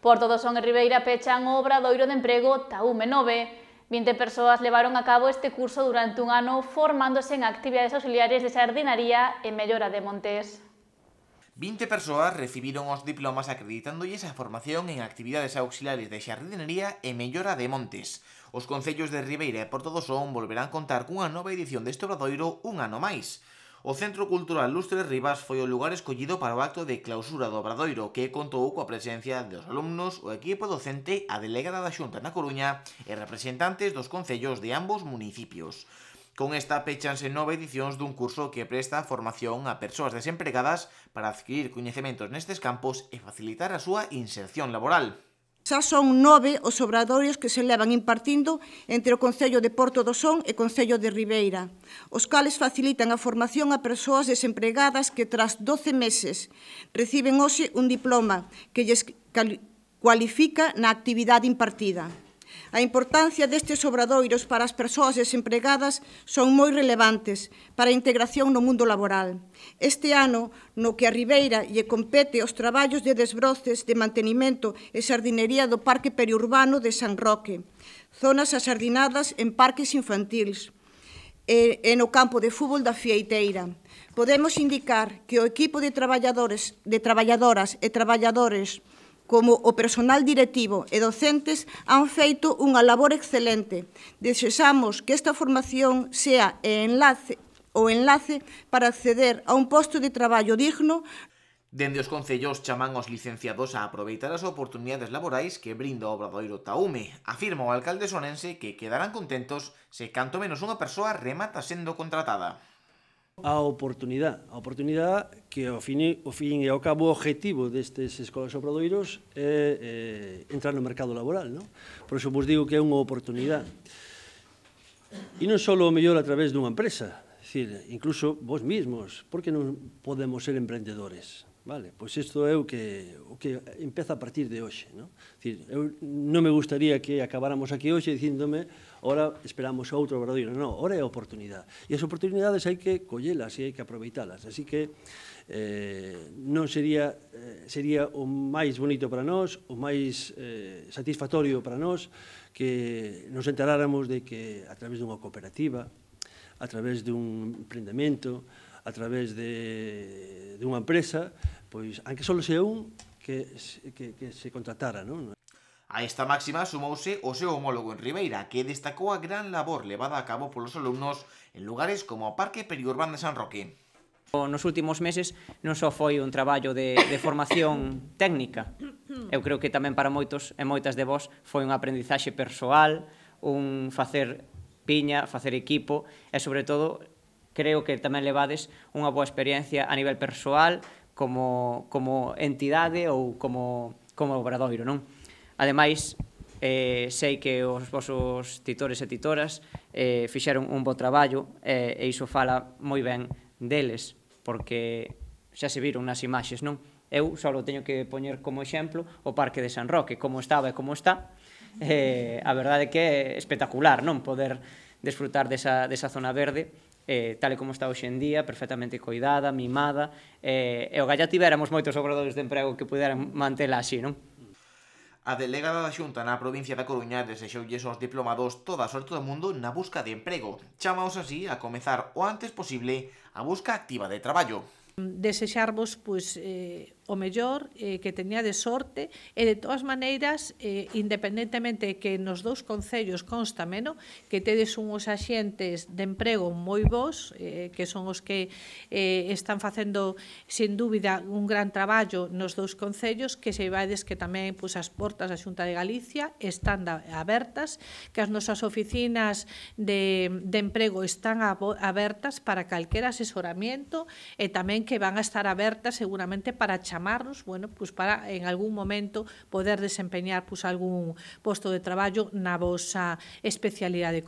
Porto do Son e Ribeira pechan o obradoiro de emprego Taume 9. 20 persoas levaron a cabo este curso durante un ano formándose en actividades auxiliares de sardinaría e mellora de montes. 20 persoas recibiron os diplomas acreditándolle a formación en actividades auxiliares de xardinería e mellora de montes. Os concellos de Ribeira e Porto do Son volverán contar cunha nova edición deste obradoiro un ano máis. O Centro Cultural Lustres Rivas foi o lugar escollido para o acto de clausura do Obradoiro que contou coa presencia dos alumnos, o equipo docente, a delegada da Xunta na Coruña e representantes dos concellos de ambos municipios. Con esta pechanse nove edicións dun curso que presta formación a persoas desempregadas para adquirir coñecementos nestes campos e facilitar a súa inserción laboral. Xa son nove os obradorios que se levan impartindo entre o Concello de Porto do Son e o Concello de Ribeira, os cales facilitan a formación a persoas desempregadas que tras 12 meses reciben hoxe un diploma que lles cualifica na actividade impartida. A importancia destes obradoiros para as persoas desempregadas son moi relevantes para a integración no mundo laboral. Este ano, no que a Ribeira lle compete os traballos de desbroces de mantenimento e sardinería do Parque Periurbano de San Roque, zonas asardinadas en parques infantils e, e no campo de fútbol da Fieiteira. Podemos indicar que o equipo de traballadores de traballadoras e traballadores como o personal directivo e docentes han feito unha labor excelente. Desexamos que esta formación sea enlace o enlace para acceder a un posto de traballo digno Dende os concellos chaman os licenciados a aproveitar as oportunidades laborais que brinda o Obradoiro Taume. Afirma o alcalde sonense que quedarán contentos se canto menos unha persoa remata sendo contratada a oportunidade. A oportunidade que ao fin, ao fin e ao cabo o objetivo destes escolas obradoiros é, é entrar no mercado laboral. Non? Por iso vos digo que é unha oportunidade. E non só o mellor a través dunha empresa, decir, incluso vos mismos, porque non podemos ser emprendedores? Vale, pois isto é o que, o que empeza a partir de hoxe. Non? Dicir, eu non me gustaría que acabáramos aquí hoxe dicíndome ora esperamos outro Obradoiro. Non, ora é a oportunidade. E as oportunidades hai que collelas e hai que aproveitalas. Así que eh, non sería, eh, sería o máis bonito para nós, o máis eh, satisfactorio para nós que nos enteráramos de que a través dunha cooperativa, a través dun emprendemento, a través de, de unha empresa, pois, anque só se un que, que, que se contratara, non? A esta máxima sumouse o seu homólogo en Ribeira, que destacou a gran labor levada a cabo polos alumnos en lugares como o Parque Periurbán de San Roque. Nos últimos meses non só foi un traballo de, de formación técnica, eu creo que tamén para moitos e moitas de vós foi un aprendizaxe persoal, un facer piña, facer equipo e, sobre todo, creo que tamén levades unha boa experiencia a nivel persoal como, como entidade ou como, como obradoiro, non? Ademais, eh, sei que os vosos titores e titoras eh, fixeron un bo traballo eh, e iso fala moi ben deles, porque xa se viron nas imaxes, non? Eu só teño que poñer como exemplo o Parque de San Roque, como estaba e como está. Eh, a verdade é que é espectacular, non? Poder desfrutar desa, desa zona verde eh, tal como está hoxe en día, perfectamente coidada, mimada, eh, e o galla tiveramos moitos obradores de emprego que puderan mantela así, non? A delegada da Xunta na provincia da Coruña desexoulles aos diplomados toda a sorte do mundo na busca de emprego. Chamaos así a comezar o antes posible a busca activa de traballo. Desexarvos pois, eh, o mellor eh, que tenía de sorte e de todas maneiras eh, independentemente que nos dous concellos consta meno que tedes uns axentes de emprego moi vos eh, que son os que eh, están facendo sin dúbida un gran traballo nos dous concellos que se vades que tamén pois, as portas da Xunta de Galicia están abertas que as nosas oficinas de, de emprego están abertas para calquera asesoramiento e tamén que van a estar abertas seguramente para chamar chamarnos, bueno, pues para en algún momento poder desempeñar pues algún posto de traballo na vosa especialidade